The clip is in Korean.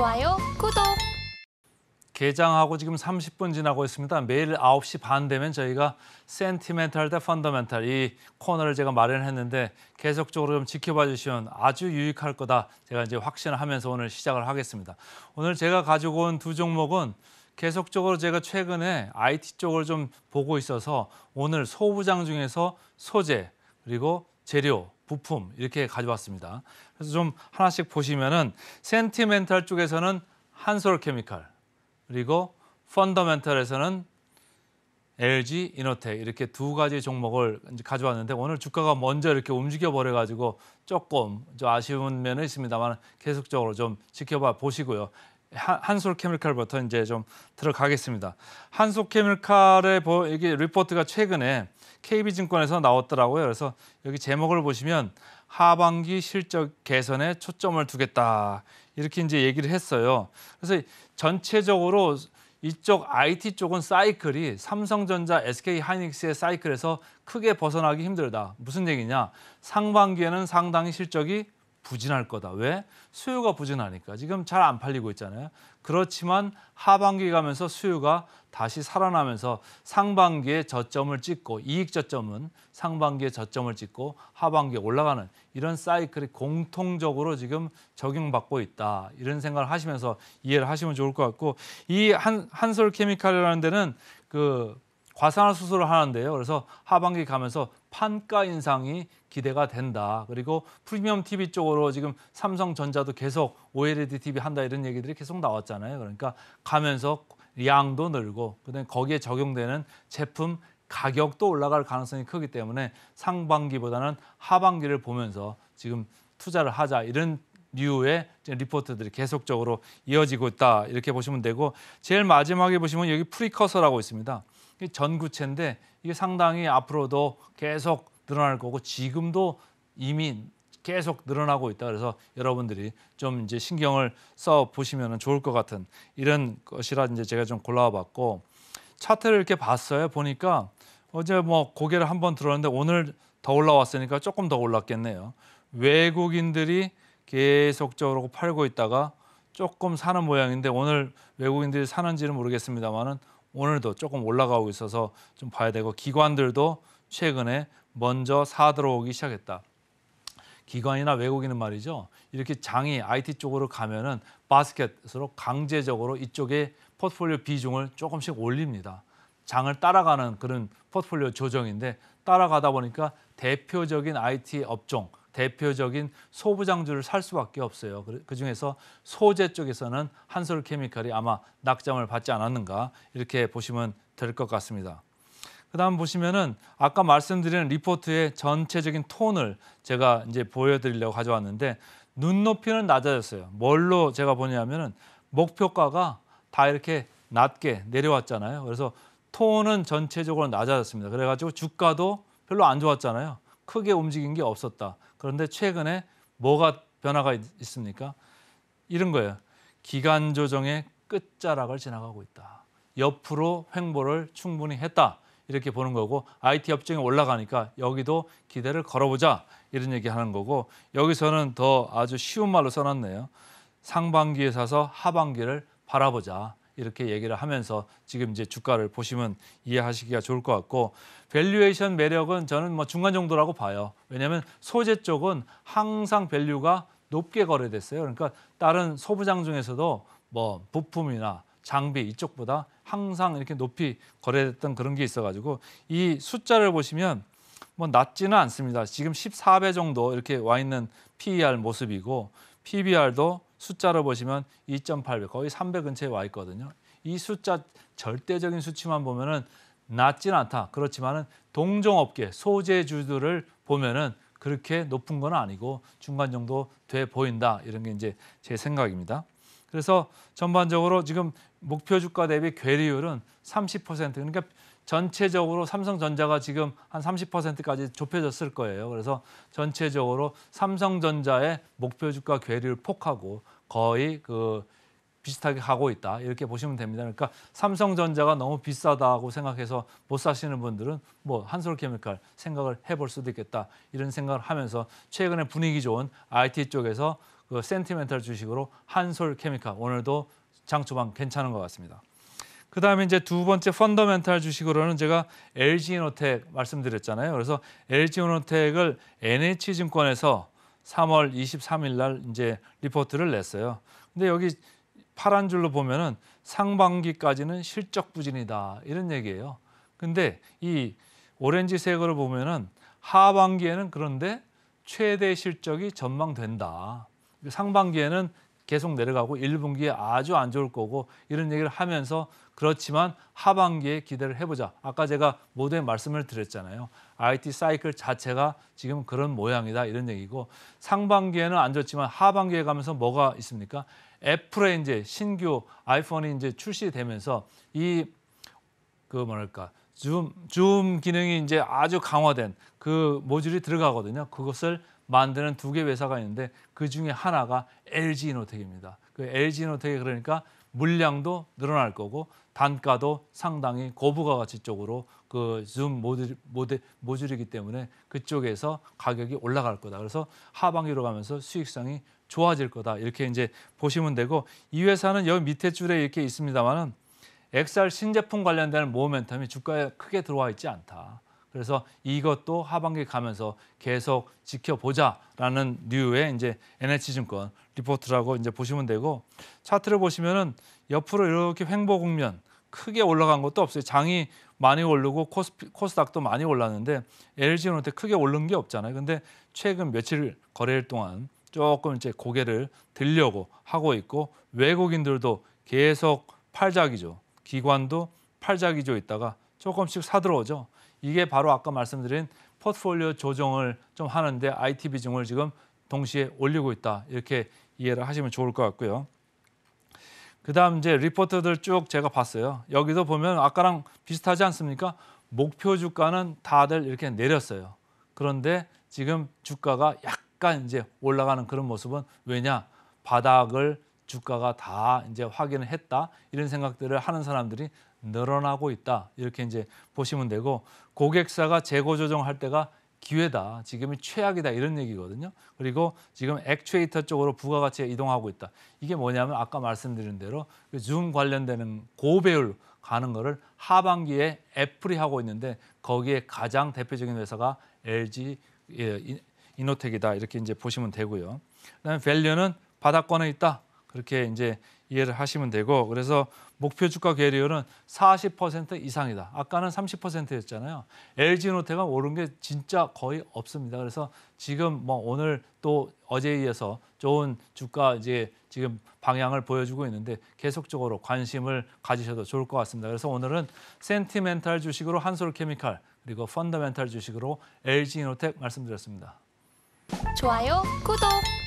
좋아요, 구독. 개장하고 지금 30분 지나고 있습니다. 매일 9시 반 되면 저희가 센티멘탈 대 펀더멘탈 이 코너를 제가 마련했는데 계속적으로 좀 지켜봐 주시면 아주 유익할 거다. 제가 이제 확신을 하면서 오늘 시작을 하겠습니다. 오늘 제가 가지고 온 두 종목은 계속적으로 제가 최근에 IT 쪽을 좀 보고 있어서 오늘 소부장 중에서 소재 그리고 재료 부품 이렇게 가져왔습니다. 그래서 좀 하나씩 보시면은 센티멘탈 쪽에서는 한솔 케미칼 그리고 펀더멘탈에서는 LG 이노텍 이렇게 두 가지 종목을 가져왔는데 오늘 주가가 먼저 이렇게 움직여 버려 가지고 조금 아쉬운 면은 있습니다만 계속적으로 좀 지켜봐 보시고요. 한솔 케미칼부터 이제 좀 들어가겠습니다. 한솔 케미칼의 이게 리포트가 최근에 KB증권에서 나왔더라고요. 그래서 여기 제목을 보시면 하반기 실적 개선에 초점을 두겠다 이렇게 이제 얘기를 했어요. 그래서 전체적으로 이쪽 IT 쪽은 사이클이 삼성전자, SK 하이닉스의 사이클에서 크게 벗어나기 힘들다. 무슨 얘기냐? 상반기에는 상당히 실적이 부진할 거다. 왜? 수요가 부진하니까. 지금 잘 안 팔리고 있잖아요. 그렇지만 하반기 가면서 수요가 다시 살아나면서 상반기에 저점을 찍고 이익 저점은 상반기에 저점을 찍고 하반기에 올라가는 이런 사이클이 공통적으로 지금 적용받고 있다. 이런 생각을 하시면서 이해를 하시면 좋을 것 같고 이 한, 한솔 케미칼이라는 데는 그 과산화수소를 하는데요. 그래서 하반기 가면서 판가 인상이 기대가 된다. 그리고 프리미엄 TV 쪽으로 지금 삼성전자도 계속 OLED TV 한다 이런 얘기들이 계속 나왔잖아요. 그러니까 가면서 양도 늘고 그다음에 거기에 적용되는 제품 가격도 올라갈 가능성이 크기 때문에 상반기보다는 하반기를 보면서 지금 투자를 하자 이런 뉴의 리포트들이 계속적으로 이어지고 있다 이렇게 보시면 되고 제일 마지막에 보시면 여기 프리커서라고 있습니다. 전구체인데 이게 상당히 앞으로도 계속 늘어날 거고 지금도 이미 계속 늘어나고 있다. 그래서 여러분들이 좀 이제 신경을 써 보시면 좋을 것 같은 이런 것이라 이제 제가 좀 골라봤고 차트를 이렇게 봤어요. 보니까 어제 뭐 고개를 한 번 들었는데 오늘 더 올라왔으니까 조금 더 올랐겠네요. 외국인들이 계속적으로 팔고 있다가 조금 사는 모양인데 오늘 외국인들이 사는지는 모르겠습니다만은 오늘도 조금 올라가고 있어서 좀 봐야 되고 기관들도 최근에 먼저 사 들어오기 시작했다. 기관이나 외국인은 말이죠. 이렇게 장이 IT 쪽으로 가면은 바스켓으로 강제적으로 이쪽에 포트폴리오 비중을 조금씩 올립니다. 장을 따라가는 그런 포트폴리오 조정인데 따라가다 보니까 대표적인 IT 업종 대표적인 소부장주를 살 수밖에 없어요. 그, 그중에서 소재 쪽에서는 한솔케미칼이 아마 낙점을 받지 않았는가 이렇게 보시면 될 것 같습니다. 그다음 보시면은 아까 말씀드린 리포트의 전체적인 톤을 제가 이제 보여드리려고 가져왔는데 눈높이는 낮아졌어요. 뭘로 제가 보냐면은 목표가가 다 이렇게 낮게 내려왔잖아요. 그래서 톤은 전체적으로 낮아졌습니다. 그래가지고 주가도 별로 안 좋았잖아요. 크게 움직인 게 없었다. 그런데 최근에 뭐가 변화가 있습니까? 이런 거예요. 기간 조정의 끝자락을 지나가고 있다. 옆으로 횡보를 충분히 했다. 이렇게 보는 거고 IT 업종이 올라가니까 여기도 기대를 걸어보자 이런 얘기 하는 거고 여기서는 더 아주 쉬운 말로 써놨네요. 상반기에 사서 하반기를 바라보자. 이렇게 얘기를 하면서 지금 이제 주가를 보시면 이해하시기가 좋을 것 같고 밸류에이션 매력은 저는 뭐 중간 정도라고 봐요. 왜냐하면 소재 쪽은 항상 밸류가 높게 거래됐어요. 그러니까 다른 소부장 중에서도 뭐 부품이나 장비 이쪽보다 항상 이렇게 높이 거래됐던 그런 게 있어가지고 이 숫자를 보시면 뭐 낮지는 않습니다. 지금 14배 정도 이렇게 와 있는 PER 모습이고 PBR도 숫자로 보시면 2.8배 거의 300 근처에 와 있거든요. 이 숫자 절대적인 수치만 보면은 낮진 않다. 그렇지만은 동종업계 소재주들을 보면은 그렇게 높은 건 아니고 중간 정도 돼 보인다. 이런 게 이제 제 생각입니다. 그래서 전반적으로 지금 목표 주가 대비 괴리율은 30% 그러니까 전체적으로 삼성전자가 지금 한 30%까지 좁혀졌을 거예요. 그래서 전체적으로 삼성전자의 목표 주가 괴리를 폭하고 거의 그 비슷하게 가고 있다 이렇게 보시면 됩니다. 그러니까 삼성전자가 너무 비싸다고 생각해서 못 사시는 분들은 뭐 한솔케미칼 생각을 해볼 수도 있겠다 이런 생각을 하면서 최근에 분위기 좋은 IT 쪽에서 그 센티멘탈 주식으로 한솔케미칼 오늘도 장 초반 괜찮은 것 같습니다. 그다음에 이제 두 번째 펀더멘탈 주식으로는 제가 LG이노텍 말씀드렸잖아요. 그래서 LG이노텍을 NH증권에서 3월 23일 날 이제 리포트를 냈어요. 근데 여기 파란 줄로 보면은 상반기까지는 실적 부진이다 이런 얘기예요. 근데 이 오렌지 색으로 보면은 하반기에는 그런데 최대 실적이 전망된다. 상반기에는 계속 내려가고 1분기에 아주 안 좋을 거고 이런 얘기를 하면서 그렇지만 하반기에 기대를 해보자. 아까 제가 모두에 말씀을 드렸잖아요. IT 사이클 자체가 지금 그런 모양이다 이런 얘기고 상반기에는 안 좋지만 하반기에 가면서 뭐가 있습니까? 애플의 이제 신규 아이폰이 이제 출시되면서 이 그 뭐랄까 줌, 줌 기능이 이제 아주 강화된 그 모듈이 들어가거든요. 그것을 만드는 두 개 회사가 있는데 그 중에 하나가 LG 이노텍입니다. 그 LG 이노텍이 그러니까 물량도 늘어날 거고 단가도 상당히 고부가 가치 쪽으로 그줌 모듈, 모듈, 모듈이기 때문에 그쪽에서 가격이 올라갈 거다. 그래서 하반기로 가면서 수익성이 좋아질 거다. 이렇게 이제 보시면 되고 이 회사는 여기 밑에 줄에 이렇게 있습니다만은 엑셀 신제품 관련된 모멘텀이 주가에 크게 들어와 있지 않다. 그래서 이것도 하반기 가면서 계속 지켜보자라는 뉴의 이제 NH증권 리포트라고 이제 보시면 되고 차트를 보시면은 옆으로 이렇게 횡보 국면 크게 올라간 것도 없어요. 장이 많이 오르고 코스피, 코스닥도 많이 올랐는데 LG노트 크게 오른 게 없잖아요. 근데 최근 며칠 거래일 동안 조금 이제 고개를 들려고 하고 있고 외국인들도 계속 팔자기죠. 기관도 팔자기조 있다가 조금씩 사들어오죠. 이게 바로 아까 말씀드린 포트폴리오 조정을 좀 하는데 IT 비중을 지금 동시에 올리고 있다. 이렇게 이해를 하시면 좋을 것 같고요. 그다음 이제 리포트들 쭉 제가 봤어요. 여기도 보면 아까랑 비슷하지 않습니까? 목표 주가는 다들 이렇게 내렸어요. 그런데 지금 주가가 약간 이제 올라가는 그런 모습은 왜냐? 바닥을 주가가 다 이제 확인을 했다 이런 생각들을 하는 사람들이 늘어나고 있다 이렇게 이제 보시면 되고 고객사가 재고 조정할 때가 기회다. 지금이 최악이다. 이런 얘기거든요. 그리고 지금 액추에이터 쪽으로 부가가치에 이동하고 있다. 이게 뭐냐면 아까 말씀드린 대로 그줌 관련되는 고배율 가는 거를 하반기에 애플이 하고 있는데 거기에 가장 대표적인 회사가 LG 예, 이노텍이다. 이렇게 이제 보시면 되고요. 그다음에 밸류는 바닥권에 있다. 그렇게 이제 이해를 하시면 되고 그래서 목표 주가 괴리율은 40% 이상이다. 아까는 30%였잖아요. LG노태가 오른 게 진짜 거의 없습니다. 그래서 지금 뭐 오늘 또 어제에 이어서 좋은 주가 이제 지금 방향을 보여주고 있는데 계속적으로 관심을 가지셔도 좋을 것 같습니다. 그래서 오늘은 센티멘탈 주식으로 한솔케미칼 그리고 펀더멘탈 주식으로 LG노텍 말씀드렸습니다. 좋아요, 구독.